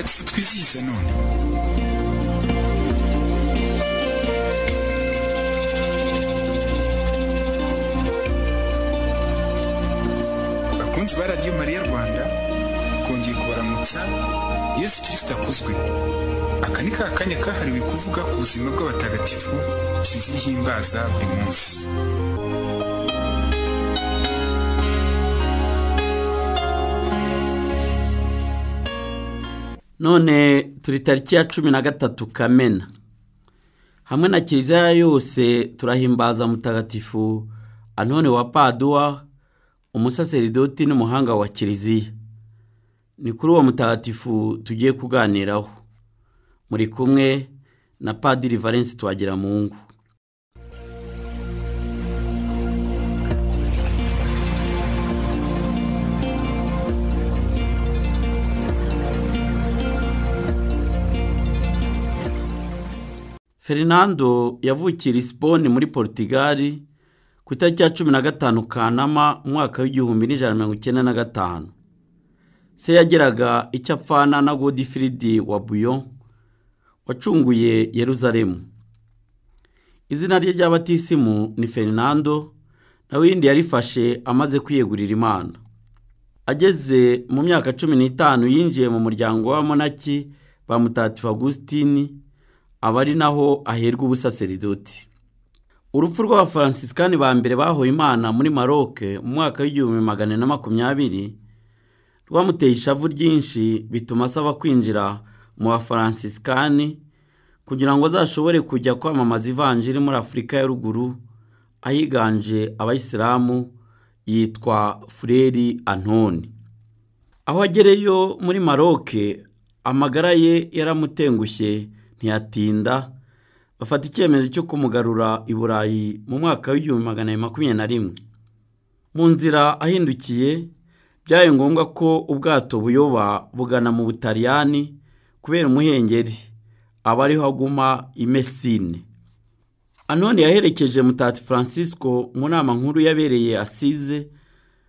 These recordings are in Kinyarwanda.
mutagatifu twizihize none bakunzi ba radiyo mariya rwanda kongeye kubaramutsa yesu kirisita akuzwe aka ni ka kanya kahariwe kuvuga ku buzima bw'abatagatifu kizihimbaza buri munsi none turi tariki ya cumi na gatatu kamena hamwe na kiliziya yose turahimbaza mutagatifu anone wa paduwa umusaseridoti n'umuhanga wa kiliziya ni kuri uwo mutagatifu tugiye kuganiraho muri kumwe na padiri valensi twagira mu ngo ferinando yavukiye lisbonne muri porutigali ku itariki ya cumi na gatanu kanama umwaka w'igihumbi n'ijana na mirongo icyenda na gatanu se yageraga icyo apfana na godifiridi wa buyo wacunguye yeruzalemu izina rye ry'abatisimu ni ferinando nawe irindi yarifashe amaze kwiyegurira imana ageze mu myaka cumi n'itanu yinjiye mu muryango w'abamonaki ba mutatifu agusitini aba ari naho aherwa ubusaseridoti urupfu rw'abafaransisikani ba mbere bahoye imana muri Maroc mu mwaka w'igihumbi magana na makumyabiri rwamuteye ishavu ryinshi bituma asaba kwinjira mu bafaransisikani kugira ngo azashobore kujya kwamamaza ivanjiri muri afurika ya ruguru ahiganje abayisilamu yitwa fureri antoni aho agereyo muri Maroc amagara ye yaramutengushye ntiyatinda bafata icyemezo cyo kumugarura i burayi mu mwaka w'igihumbi magana makumyabiri na rimwe mu nzira ahindukiye byabaye ngombwa ko ubwato buyoba bugana mu butaliyani kubera umuhengeri aba ariho aguma i mesine anone yaherekeje mutati francisco mu nama nkuru yabereye asize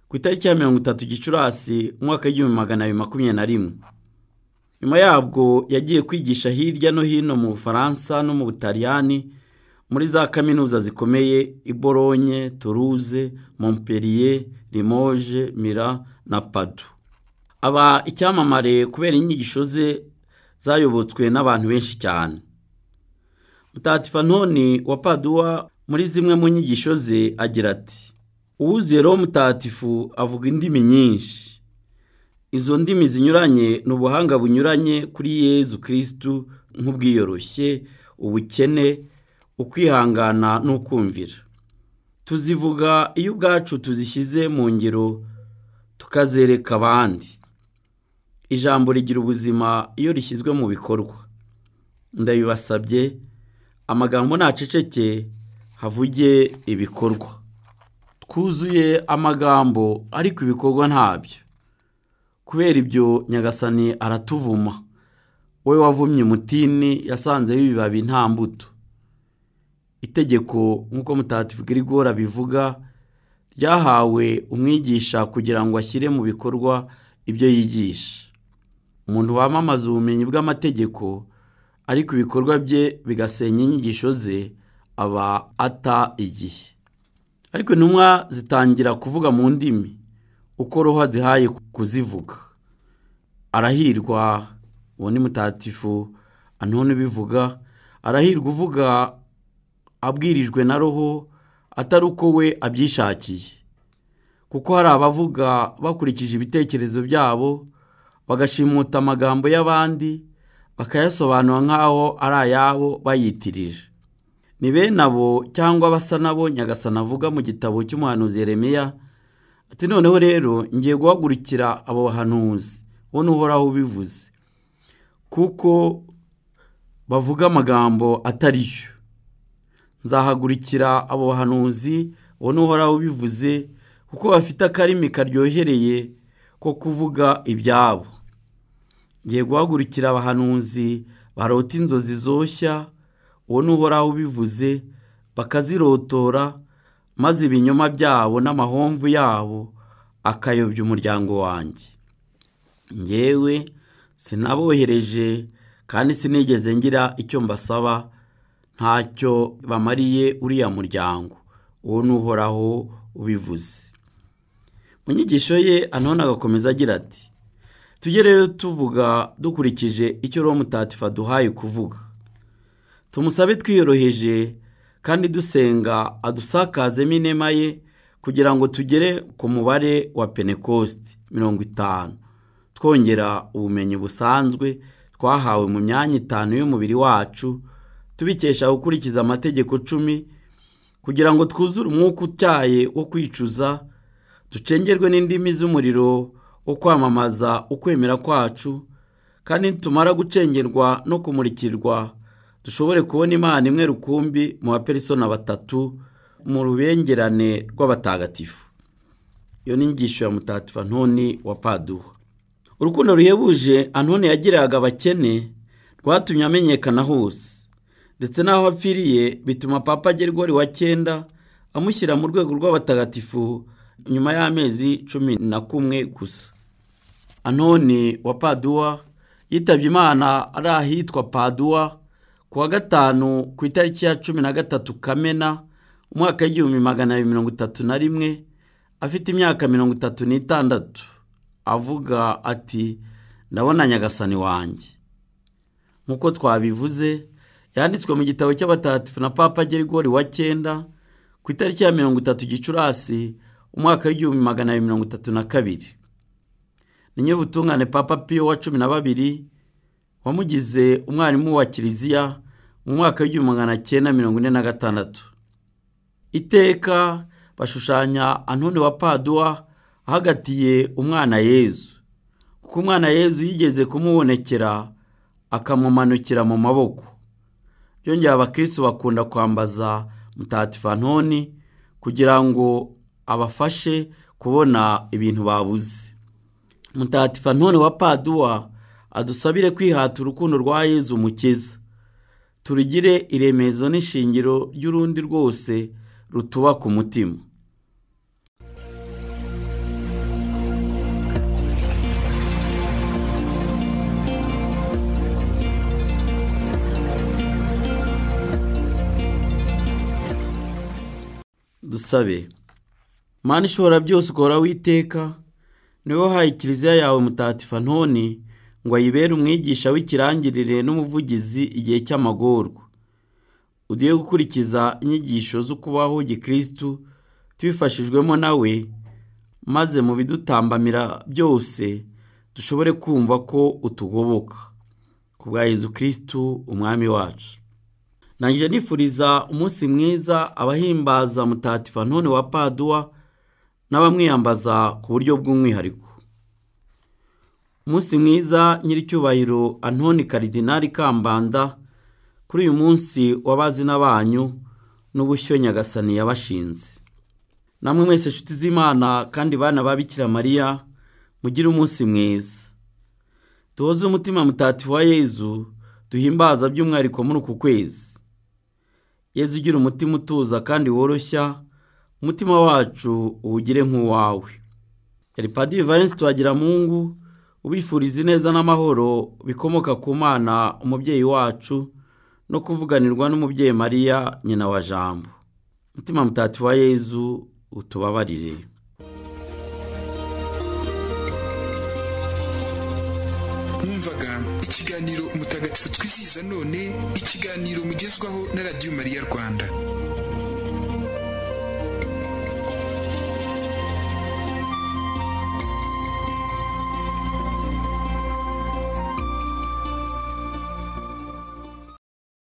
ku itariki ya mirongo itatu gicurasi umwaka w'igihumbi magana abiri makumyabiri na rimwe nyuma yabwo yagiye kwigisha hirya no hino mu bufaransa no mu butaliyani muri za kaminuza zikomeye i boronye turuze montpellier limoge mira na padu aba icyamamare kubera inyigisho ze zayobotswe n'abantu benshi cyane mutatifanoni wa paduwa muri zimwe mu nyigisho ze agira ati uwuzuye roho mutatifu avuga indimi nyinshi izo ndimi zinyuranye ni ubuhanga bunyuranye kuri yezu kirisitu nk'ubwiyoroshye ubukene ukwihangana n'ukumvira tuzivuga iyo ubwacu tuzishyize mu ngiro tukazereka abandi ijambo rigira ubuzima iyo rishyizwe mu bikorwa ndabibasabye amagambo ntaceceke havuge ibikorwa twuzuye amagambo ariko ibikorwa ntabyo kubera ibyo nyagasani aratuvuma we wavumye umutini yasanzeho ibibabi nta mbuto itegeko nk'uko mutagatifu Grigori bivuga ryahawe umwigisha kugira ngo ashyire mu bikorwa ibyo yigisha umuntu wamamaza ubumenyi bw'amategeko ariko ibikorwa bye bigasenya inyigisho ze aba ata igihe ariko intumwa zitangira kuvuga mu ndimi uko roho azihaye kuzivuga arahirwa uwo ni mutatifu anone bivuga arahirwa uvuga abwirijwe na roho atari uko we abyishakiye kuko hari abavuga bakurikije ibitekerezo byabo bagashimuta amagambo y'abandi bakayasobanura nk'aho ari ayabo bayitirije ni bene abo cyangwa basa nabo nyagasana avuga mu gitabo cy'umuhanuzi Yeremiya ati noneho rero ngiye guhagurukira abo bahanuzi wowe uhoraho ubivuze kuko bavuga amagambo atari yo nzahagurukira abo bahanuzi wowe uhoraho ubivuze kuko bafite akarimi karyohereye ko kuvuga ibyabo ngiye guhagurukira abahanuzi barota inzozi zoshya wowe uhoraho ubivuze bakazirotora maze ibinyoma byabo n'amahomvu yabo akayobya umuryango wanjye ngewe sinabohereje kandi sinigeze ngira icyo mbasaba ntacyo bamariye uriya muryango uwo ni ubivuze mu nyigisho ye anone agakomeza agira ati tujye rero tuvuga dukurikije icyo roho mutatifa duhaye kuvuga tumusabe twiyoroheje kandi dusenga adusakazemo inema ye kugira ngo tugere ku mubare wa penekositi mirongo itanu twongera ubumenyi busanzwe twahawe mu myanya itanu y'umubiri wacu tubikesha gukurikiza amategeko cumi kugira ngo twuzure umwuka utyaye wo kwicuza ducengerwe n'indimi z'umuriro wo kwamamaza ukwemera kwacu kandi tumara gucengerwa no kumurikirwa dushobore kubona imana imwe rukumbi mu baperisona batatu mu rubengerane rw'abatagatifu iyo ni inyigisho ya mutagatifu antoni wa paduha urukundo ruhebuje antoni yagiraga abakene rwatumye amenyekana hose ndetse n'aho apfiriye bituma papa Gerigori wa cyenda amushyira mu rwego rw'abatagatifu nyuma y'amezi cumi na kumwe gusa antoni wa paduha yitabye imana ari ahitwa paduha kuwa gatanu ku itariki ya cumi na gatatu kamena umwaka w'igihumbi magana abiri mirongo itatu na rimwe afite imyaka mirongo itatu n'itandatu avuga ati ndabona nyagasani wanjye nk'uko twabivuze yanditswe mu gitabo cy'abatagatifu na papa gerigori wa cyenda ku itariki ya mirongo itatu gicurasi umwaka w'igihumbi magana abiri mirongo itatu na kabiri ni nyir'ubutungane papa piyo wa cumi na babiri wamugize umwarimu wa kiliziya mu mwaka w'igihumbi magana cyenda mirongo ine na gatandatu iteka bashushanya antoni wa paduwa ahagatiye umwana yezu kuko umwana yezu yigeze kumubonekera akamumanukira mu maboko byongeye abakirisitu bakunda kwambaza mutatifanoni kugira ngo abafashe kubona ibintu babuze mutatifanoni wa paduwa adusabire kwihata urukundo rwa yezu mukiza turugire iremezo n'ishingiro ry'urundi rwose rutuba ku mutima dusabe mani ishobora byose ukora witeka niwe wahaye kiliziya yawe mutatifa ntoni ngo ayibere umwigisha w'ikirangirire n'umuvugizi igihe cy'amagorwa ugiye gukurikiza inyigisho z'ukubaho gikristu tubifashijwemo nawe maze mu bidutambamira byose dushobore kumva ko utugoboka ku bwa Yezu kirisitu umwami wacu nangije nifuriza umunsi mwiza abahimbaza mutatifa none wa paduwa n'abamwiyambaza ku buryo bw'umwihariko umunsi mwiza nyir'icyubahiro antoni karidinari kambanda kuri uyu munsi w'abazina banyu n'ubushyo nyagasani yabashinze namwe mwese inshuti z'imana kandi bana babikira mariya mugire umunsi mwiza duhoze umutima mutatifu wa yezu duhimbaza by'umwihariko muri uku kwezi yezu ugira umutima utuza kandi woroshya umutima wacu uwugire nk'uwawe yari padiri valensi mungu, ubifuriza ineza n'amahoro bikomoka ku mana umubyeyi wacu no kuvuganirwa n'umubyeyi mariya nyina wa jambo mutima mutati wa yezu utubabarire mwumvaga ikiganiro mutagatifu twizihiza none ikiganiro mugezwaho na radiyo mariya rwanda